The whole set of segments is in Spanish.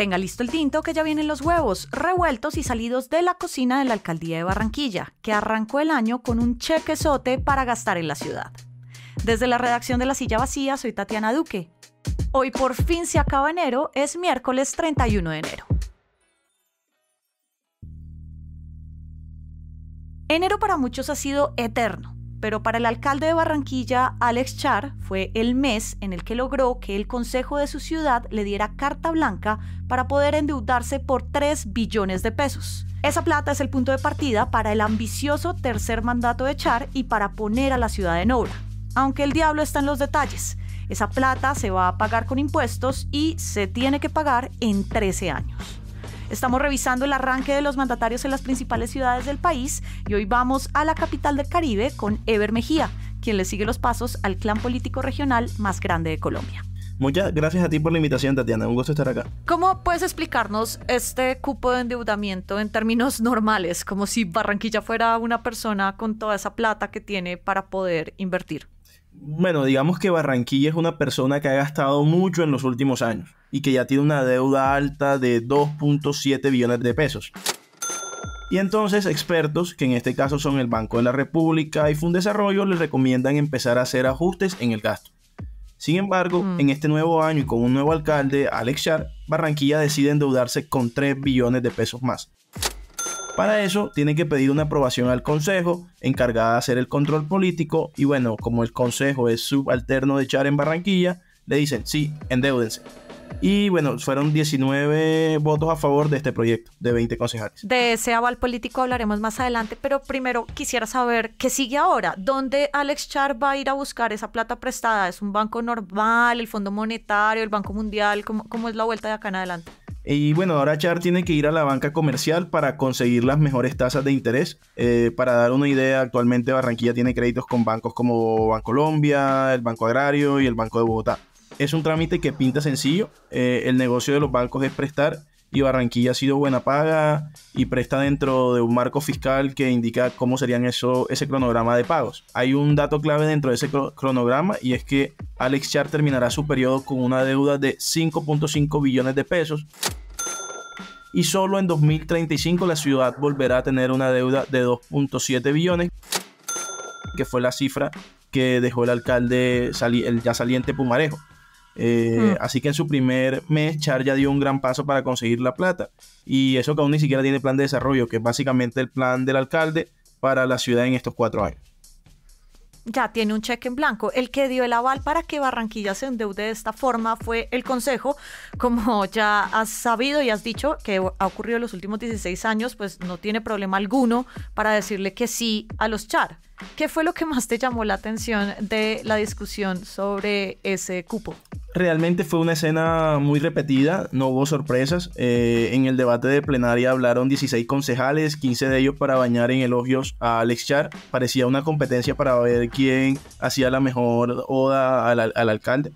Tenga listo el tinto que ya vienen los huevos, revueltos y salidos de la cocina de la alcaldía de Barranquilla, que arrancó el año con un sote para gastar en la ciudad. Desde la redacción de La Silla Vacía, soy Tatiana Duque. Hoy por fin se acaba enero, es miércoles 31 de enero. Enero para muchos ha sido eterno pero para el alcalde de Barranquilla, Alex Char, fue el mes en el que logró que el Consejo de su ciudad le diera carta blanca para poder endeudarse por 3 billones de pesos. Esa plata es el punto de partida para el ambicioso tercer mandato de Char y para poner a la ciudad en obra. Aunque el diablo está en los detalles, esa plata se va a pagar con impuestos y se tiene que pagar en 13 años. Estamos revisando el arranque de los mandatarios en las principales ciudades del país y hoy vamos a la capital del Caribe con Ever Mejía, quien le sigue los pasos al clan político regional más grande de Colombia. Muchas gracias a ti por la invitación, Tatiana. Un gusto estar acá. ¿Cómo puedes explicarnos este cupo de endeudamiento en términos normales, como si Barranquilla fuera una persona con toda esa plata que tiene para poder invertir? bueno, digamos que Barranquilla es una persona que ha gastado mucho en los últimos años y que ya tiene una deuda alta de 2.7 billones de pesos. Y entonces expertos, que en este caso son el Banco de la República y Fundesarrollo, les recomiendan empezar a hacer ajustes en el gasto. Sin embargo, mm. en este nuevo año y con un nuevo alcalde, Alex Char, Barranquilla decide endeudarse con 3 billones de pesos más. Para eso tienen que pedir una aprobación al Consejo, encargada de hacer el control político, y bueno, como el Consejo es subalterno de Char en Barranquilla, le dicen, sí, endeudense. Y bueno, fueron 19 votos a favor de este proyecto, de 20 concejales. De ese aval político hablaremos más adelante, pero primero quisiera saber qué sigue ahora. ¿Dónde Alex Char va a ir a buscar esa plata prestada? ¿Es un banco normal, el Fondo Monetario, el Banco Mundial? ¿Cómo, cómo es la vuelta de acá en adelante? Y bueno, ahora Char tiene que ir a la banca comercial para conseguir las mejores tasas de interés. Eh, para dar una idea, actualmente Barranquilla tiene créditos con bancos como Bancolombia, el Banco Agrario y el Banco de Bogotá. Es un trámite que pinta sencillo. Eh, el negocio de los bancos es prestar y Barranquilla ha sido buena paga y presta dentro de un marco fiscal que indica cómo serían eso, ese cronograma de pagos. Hay un dato clave dentro de ese cronograma y es que Alex Char terminará su periodo con una deuda de 5.5 billones de pesos y solo en 2035 la ciudad volverá a tener una deuda de 2.7 billones, que fue la cifra que dejó el alcalde el ya saliente Pumarejo. Hmm. Eh, así que en su primer mes, Char ya dio un gran paso para conseguir la plata. Y eso que aún ni siquiera tiene plan de desarrollo, que es básicamente el plan del alcalde para la ciudad en estos cuatro años. Ya tiene un cheque en blanco. El que dio el aval para que Barranquilla se endeude de esta forma fue el Consejo. Como ya has sabido y has dicho que ha ocurrido en los últimos 16 años, pues no tiene problema alguno para decirle que sí a los char. ¿Qué fue lo que más te llamó la atención de la discusión sobre ese cupo? realmente fue una escena muy repetida, no hubo sorpresas. Eh, en el debate de plenaria hablaron 16 concejales, 15 de ellos para bañar en elogios a Alex Char. Parecía una competencia para ver quién hacía la mejor oda al, alcalde.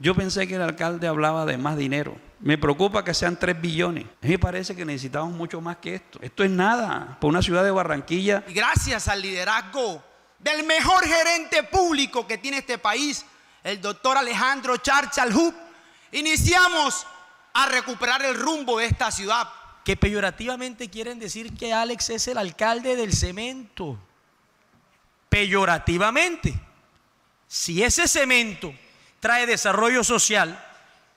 Yo pensé que el alcalde hablaba de más dinero. Me preocupa que sean 3 billones. Me parece que necesitamos mucho más que esto. Esto es nada para una ciudad de Barranquilla. Gracias al liderazgo del mejor gerente público que tiene este país, el doctor Alejandro Charchal Hub, iniciamos a recuperar el rumbo de esta ciudad. Que peyorativamente quieren decir que Alex es el alcalde del cemento. Peyorativamente. Si ese cemento trae desarrollo social,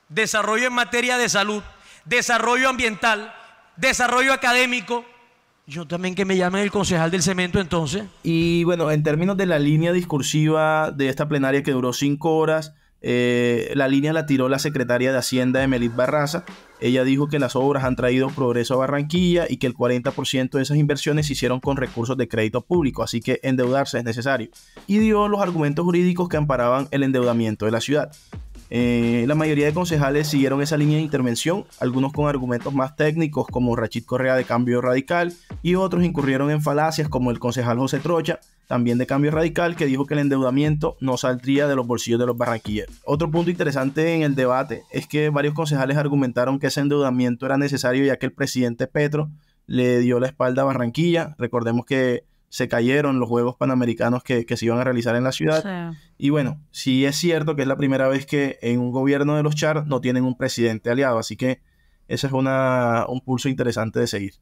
desarrollo en materia de salud, desarrollo ambiental, desarrollo académico, yo también que me llamen el concejal del cemento entonces. Y bueno, en términos de la línea discursiva de esta plenaria que duró cinco horas, eh, la línea la tiró la secretaria de Hacienda, Emelit Barraza. Ella dijo que las obras han traído progreso a Barranquilla y que el 40% de esas inversiones se hicieron con recursos de crédito público, así que endeudarse es necesario. Y dio los argumentos jurídicos que amparaban el endeudamiento de la ciudad. Eh, la mayoría de concejales siguieron esa línea de intervención, algunos con argumentos más técnicos como Rachid Correa de Cambio Radical y otros incurrieron en falacias como el concejal José Trocha, también de Cambio Radical, que dijo que el endeudamiento no saldría de los bolsillos de los barranquilleros. Otro punto interesante en el debate es que varios concejales argumentaron que ese endeudamiento era necesario ya que el presidente Petro le dio la espalda a Barranquilla. Recordemos que se cayeron los Juegos Panamericanos que, se iban a realizar en la ciudad. Y bueno, sí es cierto que es la primera vez que en un gobierno de los Char no tienen un presidente aliado, así que ese es una, un pulso interesante de seguir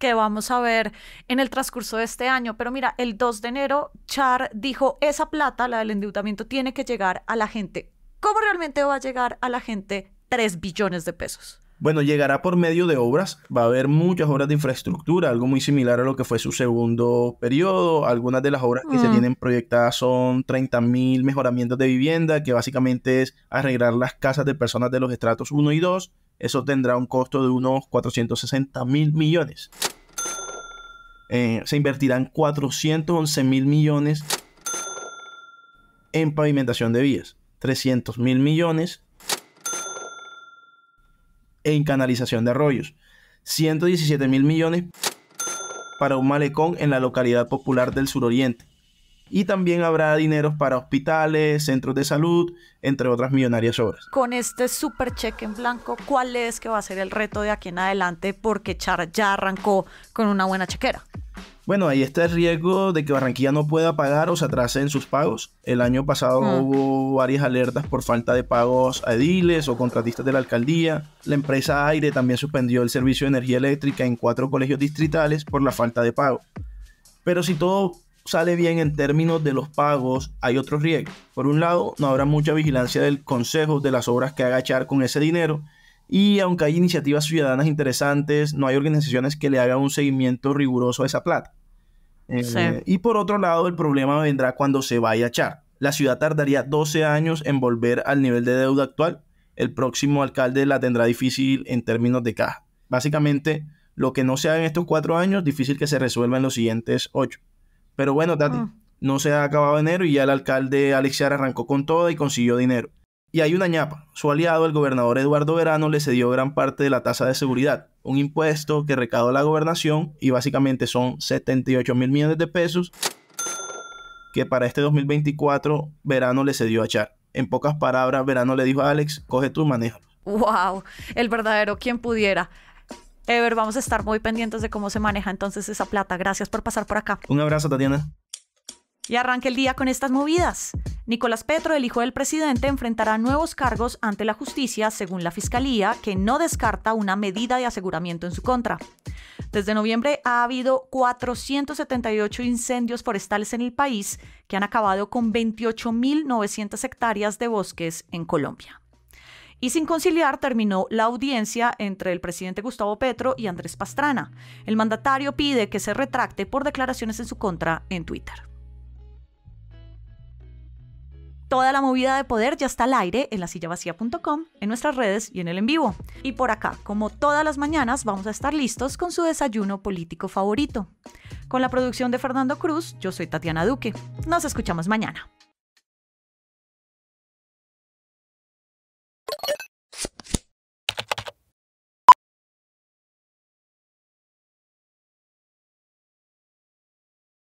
que vamos a ver en el transcurso de este año. Pero mira, el 2 de enero, Char dijo, esa plata, la del endeudamiento, tiene que llegar a la gente. ¿Cómo realmente va a llegar a la gente 3 billones de pesos? Bueno, llegará por medio de obras, va a haber muchas obras de infraestructura, algo muy similar a lo que fue su segundo periodo. Algunas de las obras que se mm. tienen proyectadas son 30.000 mejoramientos de vivienda, que básicamente es arreglar las casas de personas de los estratos 1 y 2. Eso tendrá un costo de unos 460 mil millones. Eh, se invertirán 411 mil millones en pavimentación de vías, 300.000 millones en canalización de arroyos, 117 mil millones para un malecón en la localidad popular del suroriente. Y también habrá dineros para hospitales, centros de salud, entre otras millonarias obras. Con este super cheque en blanco, ¿cuál es que va a ser el reto de aquí en adelante? Porque Char ya arrancó con una buena chequera. Bueno, ahí está el riesgo de que Barranquilla no pueda pagar o se atrase en sus pagos. El año pasado mm. hubo varias alertas por falta de pagos a ediles o contratistas de la alcaldía. La empresa Aire también suspendió el servicio de energía eléctrica en cuatro colegios distritales por la falta de pago. Pero si todo sale bien en términos de los pagos, hay otros riesgos. Por un lado, no habrá mucha vigilancia del consejo de las obras que haga echar con ese dinero y aunque hay iniciativas ciudadanas interesantes, no hay organizaciones que le hagan un seguimiento riguroso a esa plata. Eh, y por otro lado, el problema vendrá cuando se vaya a echar. La ciudad tardaría 12 años en volver al nivel de deuda actual. El próximo alcalde la tendrá difícil en términos de caja. Básicamente, lo que no se haga en estos cuatro años, difícil que se resuelva en los siguientes ocho. Pero bueno, Tati, ah. no se ha acabado enero y ya el alcalde Alexiar arrancó con todo y consiguió dinero. Y hay una ñapa. Su aliado, el gobernador Eduardo Verano, le cedió gran parte de la tasa de seguridad, un impuesto que recaudó la gobernación y básicamente son 78 mil millones de pesos que para este 2024 Verano le cedió a Char. En pocas palabras, Verano le dijo a Alex, coge tu manejo. ¡Wow! El verdadero quien pudiera. Ever, vamos a estar muy pendientes de cómo se maneja entonces esa plata. Gracias por pasar por acá. Un abrazo, Tatiana. Y arranca el día con estas movidas. Nicolás Petro, el hijo del presidente, enfrentará nuevos cargos ante la justicia, según la Fiscalía, que no descarta una medida de aseguramiento en su contra. Desde noviembre ha habido 478 incendios forestales en el país que han acabado con 28.900 hectáreas de bosques en Colombia. Y sin conciliar terminó la audiencia entre el presidente Gustavo Petro y Andrés Pastrana. El mandatario pide que se retracte por declaraciones en su contra en Twitter. Toda la movida de poder ya está al aire en la sillavacía.com, en nuestras redes y en el en vivo. Y por acá, como todas las mañanas, vamos a estar listos con su desayuno político favorito. Con la producción de Fernando Cruz, yo soy Tatiana Duque. Nos escuchamos mañana.